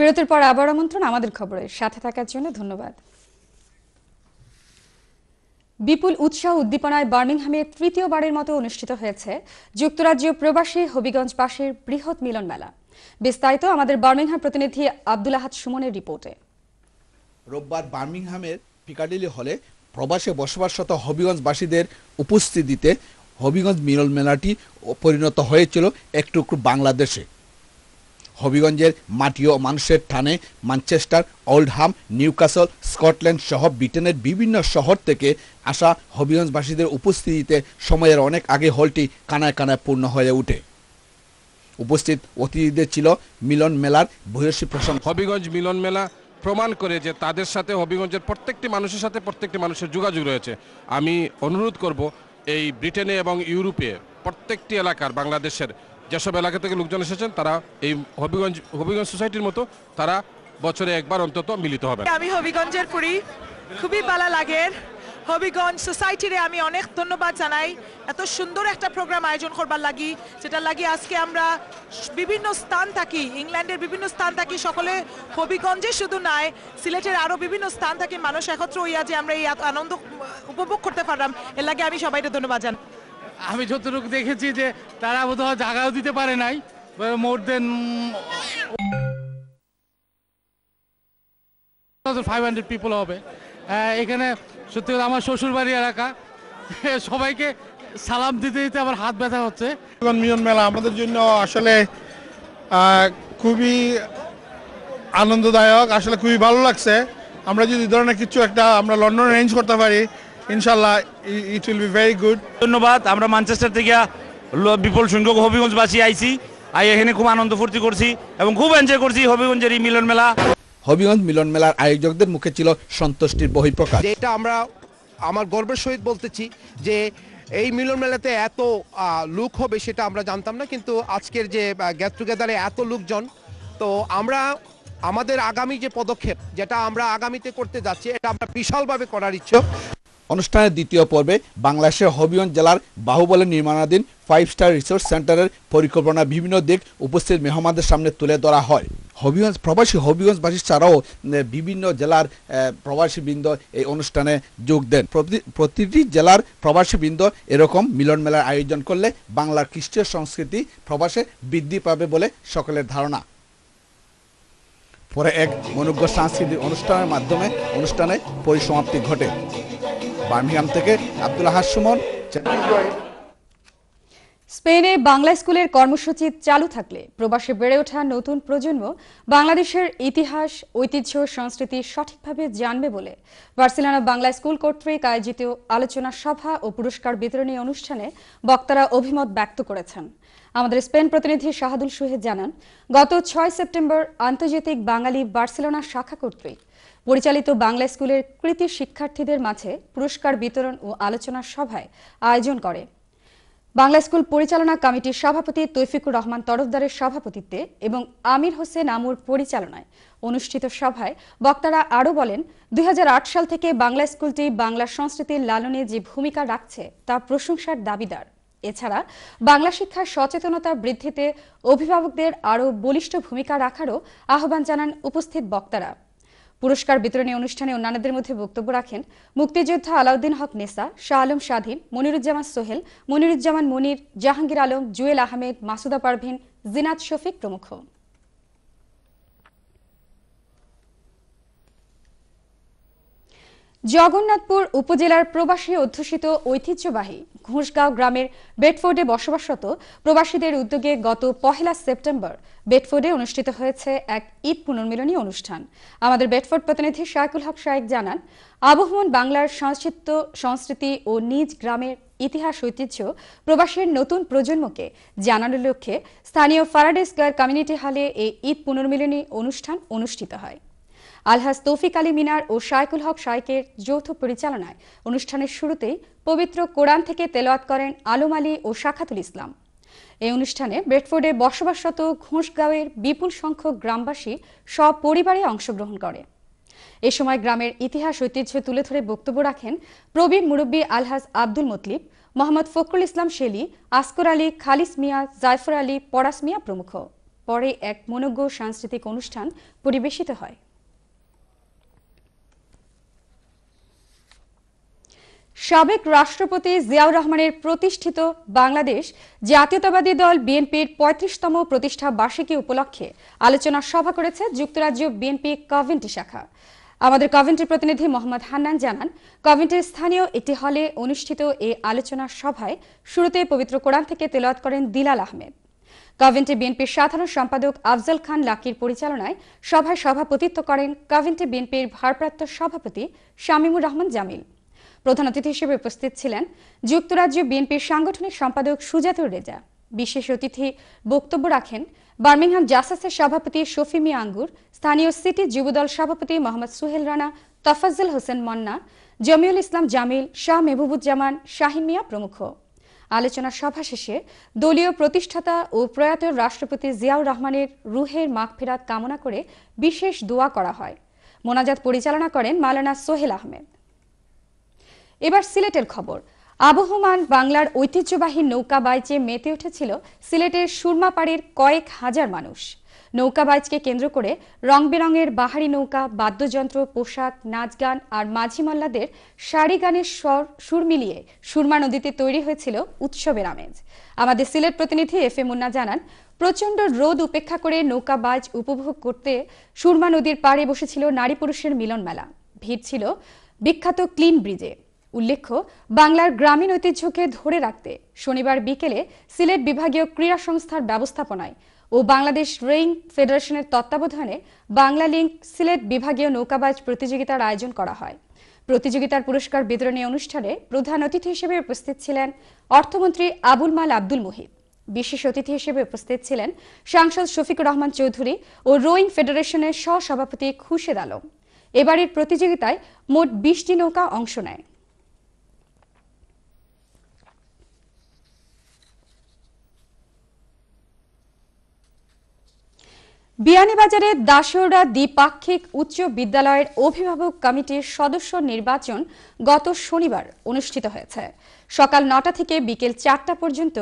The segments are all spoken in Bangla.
বিরতির পর আবার আমন্ত্রণ আমাদের খবরে সাথে থাকার জন্য ধন্যবাদ বিপুল উৎসাহ উদ্দীপনায় বার্মিংহামে তৃতীয়বারের মতো অনুষ্ঠিত হয়েছে যুক্তরাজ্যীয় প্রবাসী হবিগঞ্জবাসীর বৃহৎ মিলন মেলা বিস্তারিত আমাদের বার্মিংহাম প্রতিনিধি আব্দুল আহাদ সুমনের রিপোর্টে রোববার বার্মিংহামের পিকাডিলি হলে প্রবাসে বসবাসরত হবিগঞ্জবাসীদের উপস্থিতিতে হবিগঞ্জ মিলন মেলাটি পরিণত হয়েছিল একটু বাংলাদেশে হবিগঞ্জের মাটি ও মানুষের ঠানে ম্যানচেস্টার ওল্ডহাম নিউকাসল স্কটল্যান্ড সহ ব্রিটেনের বিভিন্ন শহর থেকে আসা হবিগঞ্জবাসীদের উপস্থিতিতে সময়ের অনেক আগে হলটি কানায় কানায় পূর্ণ হয়ে উঠে উপস্থিত অতিথিদের ছিল মিলন মেলার ভূয়সী প্রসঙ্গ হবিগঞ্জ মিলন মেলা প্রমাণ করে যে তাদের সাথে হবিগঞ্জের প্রত্যেকটি মানুষের সাথে প্রত্যেকটি মানুষের যোগাযোগ রয়েছে আমি অনুরোধ করব এই ব্রিটেনে এবং ইউরোপে প্রত্যেকটি এলাকার বাংলাদেশের যেসব এলাকা থেকে লোকজন এসেছেন তারা এই হবিগঞ্জ হবিগঞ্জ সোসাইটির মতো তারা বছরে একবার অন্তত মিলিত হবে আমি হবিগঞ্জের পুরী খুবই ভালো লাগে হবিগঞ্জ সোসাইটিরে আমি অনেক ধন্যবাদ জানাই এত সুন্দর একটা প্রোগ্রাম আয়োজন করবার লাগি যেটা লাগি আজকে আমরা বিভিন্ন স্থান থাকি ইংল্যান্ডের বিভিন্ন স্থান থাকি সকলে হবিগঞ্জে শুধু নাই সিলেটের আরও বিভিন্ন স্থান থাকি মানুষ একত্র হইয়া যে আমরা এই আনন্দ উপভোগ করতে পারলাম এর লাগে আমি সবাইকে ধন্যবাদ জানাই আমি যতটুকু দেখেছি যে তারা বোধহয় জায়গাও দিতে পারে নাই more than five hundred people হবে এখানে সত্যি কথা আমার শ্বশুরবাড়ি এলাকা সবাইকে সালাম দিতে দিতে আমার হাত ব্যথা হচ্ছে মিলন মেলা আমাদের জন্য আসলে খুবই আনন্দদায়ক আসলে খুবই ভালো লাগছে আমরা যদি ধরনের কিছু একটা আমরা লন্ডন অ্যারেঞ্জ করতে পারি ইনশাল্লাহ it will be very good ধন্যবাদ আমরা মানচেস্টার থেকে বিপুল সংখ্যক হবিগঞ্জবাসী আইছি আর এখানে খুব আনন্দ ফুর্তি করছি এবং খুব এনজয় করছি হবিগঞ্জের এই মিলন মেলা হবিগঞ্জ মিলন মেলার আয়োজকদের মুখে ছিল সন্তুষ্টির বহিঃপ্রকাশ এটা আমরা আমার গর্বের সহিত বলতেছি যে এই মিলন মেলাতে এত লুক হবে সেটা আমরা জানতাম না কিন্তু আজকের যে গেট টুগেদারে এত লোকজন তো আমরা আমাদের আগামী যে পদক্ষেপ যেটা আমরা আগামীতে করতে যাচ্ছি এটা আমরা বিশালভাবে করার ইচ্ছুক অনুষ্ঠানের দ্বিতীয় পর্বে বাংলাদেশের হবিগঞ্জ জেলার বাহুবলের নির্মাণাধীন ফাইভ স্টার রিসোর্স সেন্টারের পরিকল্পনা বিভিন্ন দিক উপস্থিত মেহমানদের সামনে তুলে ধরা হয় হবিগঞ্জ প্রবাসী হবিগঞ্জবাসী ছাড়াও বিভিন্ন জেলার প্রবাসীবৃন্দ এই অনুষ্ঠানে যোগ দেন প্রতিটি জেলার প্রবাসীবৃন্দ এরকম মিলন মেলার আয়োজন করলে বাংলার খ্রিস্টীয় সংস্কৃতি প্রবাসে বৃদ্ধি পাবে বলে সকলের ধারণা পরে এক মনোজ্ঞ সাংস্কৃতিক অনুষ্ঠানের মাধ্যমে অনুষ্ঠানে পরিসমাপ্তি ঘটে বার্মিংহাম থেকে আব্দুল্লাহ সুমন স্পেনে বাংলা স্কুলের কর্মসূচি চালু থাকলে প্রবাসে বেড়ে ওঠা নতুন প্রজন্ম বাংলাদেশের ইতিহাস ঐতিহ্য সংস্কৃতি সঠিকভাবে জানবে বলে বার্সেলোনা বাংলা স্কুল কর্তৃক আয়োজিত আলোচনা সভা ও পুরস্কার বিতরণী অনুষ্ঠানে বক্তারা অভিমত ব্যক্ত করেছেন আমাদের স্পেন প্রতিনিধি শাহাদুল সুহেদ জানান গত ছয় সেপ্টেম্বর আন্তর্জাতিক বাঙালি বার্সেলোনা শাখা কর্তৃক পরিচালিত বাংলা স্কুলের কৃতি শিক্ষার্থীদের মাঝে পুরস্কার বিতরণ ও আলোচনা সভায় আয়োজন করে বাংলা স্কুল পরিচালনা কমিটির সভাপতি তৌফিকুর রহমান তরফদারের সভাপতিত্বে এবং আমির হোসেন আমুর পরিচালনায় অনুষ্ঠিত সভায় বক্তারা আরও বলেন দুই সাল থেকে বাংলা স্কুলটি বাংলা সংস্কৃতির লালনে যে ভূমিকা রাখছে তা প্রশংসার দাবিদার এছাড়া বাংলা শিক্ষার সচেতনতা বৃদ্ধিতে অভিভাবকদের আরও বলিষ্ঠ ভূমিকা রাখারও আহ্বান জানান উপস্থিত বক্তারা পুরস্কার বিতরণী অনুষ্ঠানে অন্যান্যদের মধ্যে বক্তব্য রাখেন মুক্তিযোদ্ধা আলাউদ্দিন হক নেসা শাহ আলম স্বাধীন মনিরুজ্জামান সোহেল মনিরুজ্জামান মনির জাহাঙ্গীর আলম জুয়েল আহমেদ মাসুদা পারভিন জিনাত শফিক প্রমুখ জগন্নাথপুর উপজেলার প্রবাসী অধ্যুষিত ঐতিহ্যবাহী ঘোষগাঁও গ্রামের বেডফোর্ডে বসবাসরত প্রবাসীদের উদ্যোগে গত পহেলা সেপ্টেম্বর বেডফোর্ডে অনুষ্ঠিত হয়েছে এক ঈদ পুনর্মিলনী অনুষ্ঠান আমাদের বেডফোর্ড প্রতিনিধি শায়কুল হক শায়েক জানান আবহমান বাংলার সংস্কৃত সংস্কৃতি ও নিজ গ্রামের ইতিহাস ঐতিহ্য প্রবাসীর নতুন প্রজন্মকে জানানোর লক্ষ্যে স্থানীয় ফারাডে স্কোয়ার কমিউনিটি হলে এই ঈদ পুনর্মিলনী অনুষ্ঠান অনুষ্ঠিত হয় আলহাজ তৌফিক আলী মিনার ও শাইকুল হক শাইকের যৌথ পরিচালনায় অনুষ্ঠানের শুরুতেই পবিত্র কোরআন থেকে তেলোয়াত করেন আলম আলী ও শাখাতুল ইসলাম এই অনুষ্ঠানে ব্রেডফোর্ডে বসবাসরত ঘোষগাঁওয়ের বিপুল সংখ্যক গ্রামবাসী সপরিবারে অংশগ্রহণ করে এ সময় গ্রামের ইতিহাস ঐতিহ্য তুলে ধরে বক্তব্য রাখেন প্রবীণ মুরব্বী আলহাজ আব্দুল মতলিব মোহাম্মদ ফখরুল ইসলাম শেলি আসকর আলী খালিস মিয়া জায়ফর আলী পরাস মিয়া প্রমুখ পরে এক মনজ্ঞ সাংস্কৃতিক অনুষ্ঠান পরিবেশিত হয় সাবেক রাষ্ট্রপতি জিয়াউর রহমানের প্রতিষ্ঠিত বাংলাদেশ জাতীয়তাবাদী দল বিএনপির পঁয়ত্রিশতম প্রতিষ্ঠা বার্ষিকী উপলক্ষে আলোচনা সভা করেছে যুক্তরাজ্য বিএনপি কভেন্টি শাখা আমাদের কভেন্টি প্রতিনিধি মোহাম্মদ হান্নান জানান কভেন্টির স্থানীয় একটি হলে অনুষ্ঠিত এই আলোচনা সভায় শুরুতে পবিত্র কোরআন থেকে তেলাওয়াত করেন দিলাল আহমেদ কভেন্টি বিএনপির সাধারণ সম্পাদক আফজল খান লাকির পরিচালনায় সভায় সভাপতিত্ব করেন কভেন্টি বিএনপির ভারপ্রাপ্ত সভাপতি শামীমুর রহমান জামিল প্রধান অতিথি হিসেবে উপস্থিত ছিলেন যুক্তরাজ্য বিএনপির সাংগঠনিক সম্পাদক সুজাতুর রেজা বিশেষ অতিথি বক্তব্য রাখেন বার্মিংহাম জাসাসের সভাপতি শফিমি আঙ্গুর স্থানীয় সিটি যুবদল সভাপতি মোহাম্মদ সুহেল রানা তফাজুল হোসেন মন্না জমিউল ইসলাম জামিল শাহ মেহবুবুজ্জামান শাহিন মিয়া প্রমুখ আলোচনা সভা শেষে দলীয় প্রতিষ্ঠাতা ও প্রয়াত রাষ্ট্রপতি জিয়াউর রহমানের রুহের ফেরাত কামনা করে বিশেষ দোয়া করা হয় মোনাজাত পরিচালনা করেন মালানা সোহেল আহমেদ এবার সিলেটের খবর আবহমান বাংলার ঐতিহ্যবাহী নৌকা বাইচে মেতে উঠেছিল সিলেটের সুরমাপাড়ির কয়েক হাজার মানুষ নৌকা বাইচকে কেন্দ্র করে রং বেরঙের বাহারি নৌকা বাদ্যযন্ত্র পোশাক নাচ গান আর মাঝি মাল্লাদের শাড়ি গানের স্বর সুর মিলিয়ে সুরমা নদীতে তৈরি হয়েছিল উৎসবের আমেজ আমাদের সিলেট প্রতিনিধি এফ এ মুন্না জানান প্রচণ্ড রোদ উপেক্ষা করে নৌকা বাইচ উপভোগ করতে সুরমা নদীর পাড়ে বসেছিল নারী পুরুষের মিলন মেলা ভিড় ছিল বিখ্যাত ক্লিন ব্রিজে উল্লেখ্য বাংলার গ্রামীণ ঐতিহ্যকে ধরে রাখতে শনিবার বিকেলে সিলেট বিভাগীয় ক্রীড়া সংস্থার ব্যবস্থাপনায় ও বাংলাদেশ রেইং ফেডারেশনের তত্ত্বাবধানে বাংলা লিঙ্ক সিলেট বিভাগীয় নৌকাবাজ প্রতিযোগিতার আয়োজন করা হয় প্রতিযোগিতার পুরস্কার বিতরণী অনুষ্ঠানে প্রধান অতিথি হিসেবে উপস্থিত ছিলেন অর্থমন্ত্রী আবুল মাল আব্দুল মুহিত বিশেষ অতিথি হিসেবে উপস্থিত ছিলেন সাংসদ শফিকুর রহমান চৌধুরী ও রোয়িং ফেডারেশনের সহসভাপতি খুশেদ আলম এবারের প্রতিযোগিতায় মোট বিশটি নৌকা অংশ নেয় বিয়ানীবাজারের দাসৌড়া দ্বিপাক্ষিক উচ্চ বিদ্যালয়ের অভিভাবক কমিটির সদস্য নির্বাচন গত শনিবার অনুষ্ঠিত হয়েছে সকাল নটা থেকে বিকেল চারটা পর্যন্ত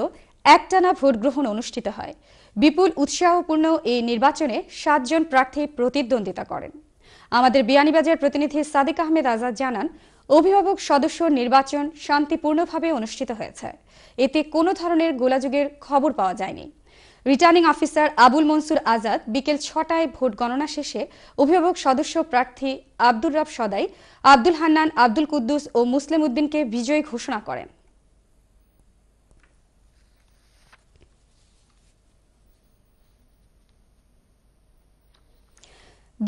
একটানা ভোট গ্রহণ অনুষ্ঠিত হয় বিপুল উৎসাহপূর্ণ এই নির্বাচনে সাতজন প্রার্থী প্রতিদ্বন্দ্বিতা করেন আমাদের বিয়ানীবাজার প্রতিনিধি সাদিক আহমেদ আজাদ জানান অভিভাবক সদস্য নির্বাচন শান্তিপূর্ণভাবে অনুষ্ঠিত হয়েছে এতে কোনো ধরনের গোলাযোগের খবর পাওয়া যায়নি রিটার্নিং অফিসার আবুল মনসুর আজাদ বিকেল ছটায় ভোট গণনা শেষে অভিভাবক সদস্য প্রার্থী আব্দুর রব সদাই আব্দুল হান্নান আব্দুল কুদ্দুস ও মুসলিম উদ্দিনকে বিজয়ী ঘোষণা করেন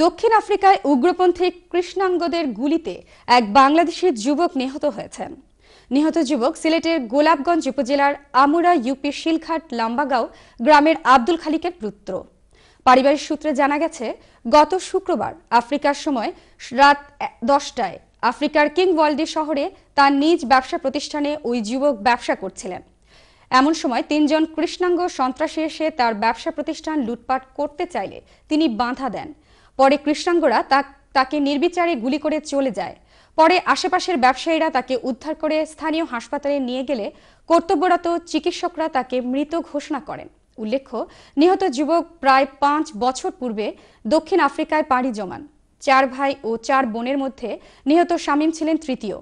দক্ষিণ আফ্রিকায় উগ্রপন্থী কৃষ্ণাঙ্গদের গুলিতে এক বাংলাদেশের যুবক নিহত হয়েছেন নিহত যুবক সিলেটের গোলাপগঞ্জ উপজেলার আমুরা ইউপি শিলঘাট লাম্বাগাঁও গ্রামের আব্দুল খালিকের পুত্র পারিবারিক সূত্রে জানা গেছে গত শুক্রবার আফ্রিকার সময় রাত দশটায় আফ্রিকার কিং কিংওয়াল্ডি শহরে তার নিজ ব্যবসা প্রতিষ্ঠানে ওই যুবক ব্যবসা করছিলেন এমন সময় তিনজন কৃষ্ণাঙ্গ সন্ত্রাসী এসে তার ব্যবসা প্রতিষ্ঠান লুটপাট করতে চাইলে তিনি বাধা দেন পরে কৃষ্ণাঙ্গরা তাকে নির্বিচারে গুলি করে চলে যায় পরে আশেপাশের ব্যবসায়ীরা তাকে উদ্ধার করে স্থানীয় হাসপাতালে নিয়ে গেলে কর্তব্যরত চিকিৎসকরা তাকে মৃত ঘোষণা করেন উল্লেখ্য নিহত যুবক প্রায় পাঁচ বছর পূর্বে দক্ষিণ আফ্রিকায় পাড়ি জমান চার ভাই ও চার বোনের মধ্যে নিহত শামীম ছিলেন তৃতীয়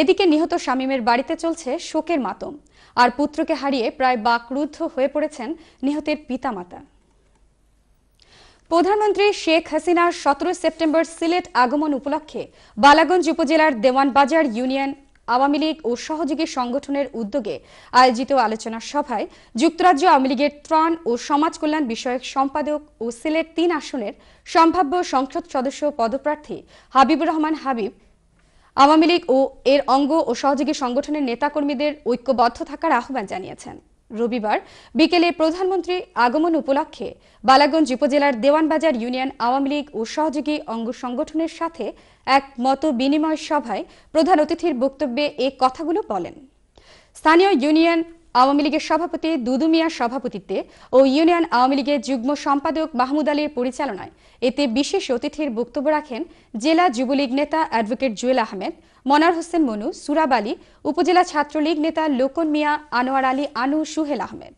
এদিকে নিহত শামীমের বাড়িতে চলছে শোকের মাতম আর পুত্রকে হারিয়ে প্রায় বাকরুদ্ধ হয়ে পড়েছেন নিহতের পিতামাতা প্রধানমন্ত্রী শেখ হাসিনার সতেরো সেপ্টেম্বর সিলেট আগমন উপলক্ষে বালাগঞ্জ উপজেলার দেওয়ানবাজার ইউনিয়ন আওয়ামী লীগ ও সহযোগী সংগঠনের উদ্যোগে আয়োজিত আলোচনা সভায় যুক্তরাজ্য আওয়ামী লীগের ত্রাণ ও সমাজ কল্যাণ বিষয়ক সম্পাদক ও সিলেট তিন আসনের সম্ভাব্য সংসদ সদস্য পদপ্রার্থী হাবিবুর রহমান হাবিব আওয়ামী লীগ ও এর অঙ্গ ও সহযোগী সংগঠনের নেতাকর্মীদের ঐক্যবদ্ধ থাকার আহ্বান জানিয়েছেন রবিবার বিকেলে প্রধানমন্ত্রী আগমন উপলক্ষে বালাগঞ্জ উপজেলার দেওয়ানবাজার ইউনিয়ন আওয়ামী লীগ ও সহযোগী অঙ্গ সংগঠনের সাথে এক মত বিনিময় সভায় প্রধান অতিথির বক্তব্যে এ কথাগুলো বলেন স্থানীয় ইউনিয়ন আওয়ামী লীগের সভাপতি দুদু মিয়ার সভাপতিত্বে ও ইউনিয়ন আওয়ামী লীগের যুগ্ম সম্পাদক মাহমুদ আলীর পরিচালনায় এতে বিশেষ অতিথির বক্তব্য রাখেন জেলা যুবলীগ নেতা অ্যাডভোকেট জুয়েল আহমেদ মনার হোসেন মনু সুরাব আলী উপজেলা ছাত্রলীগ নেতা লোকন মিয়া আনোয়ার আলী আনু সুহেল আহমেদ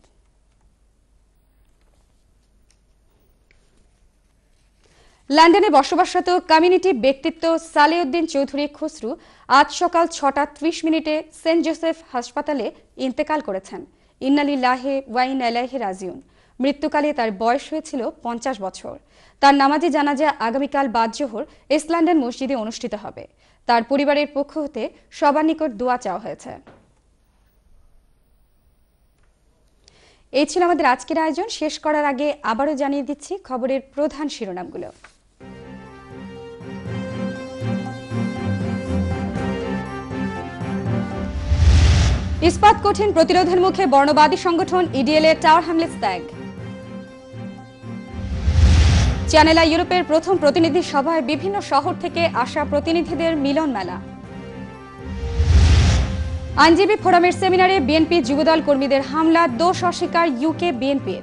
লন্ডনে বসবাসরত কমিউনিটি ব্যক্তিত্ব সালেউদ্দিন চৌধুরী খসরু আজ সকাল ছটা ত্রিশ মিনিটে সেন্ট জোসেফ হাসপাতালে ইন্তেকাল করেছেন ইন্নালি লাহে ওয়াইন আলাহে রাজিউন মৃত্যুকালে তার বয়স হয়েছিল পঞ্চাশ বছর তার নামাজে জানা যায় আগামীকাল বাদ জোহর ইস্ট লন্ডন মসজিদে অনুষ্ঠিত হবে তার পরিবারের পক্ষ হতে সবার নিকট দোয়া চাওয়া হয়েছে এই ছিল আমাদের আজকের আয়োজন শেষ করার আগে আবারও জানিয়ে দিচ্ছি খবরের প্রধান শিরোনামগুলো ইস্পাত কঠিন প্রতিরোধের মুখে বর্ণবাদী সংগঠন ইডিএল e টাওয়ার হ্যামলেটস ত্যাগ চ্যানেলা ইউরোপের প্রথম প্রতিনিধি সভায় বিভিন্ন শহর থেকে আসা প্রতিনিধিদের মিলন মেলা আইনজীবী ফোরামের সেমিনারে বিএনপি যুবদল কর্মীদের হামলা দোষ অস্বীকার ইউকে বিএনপির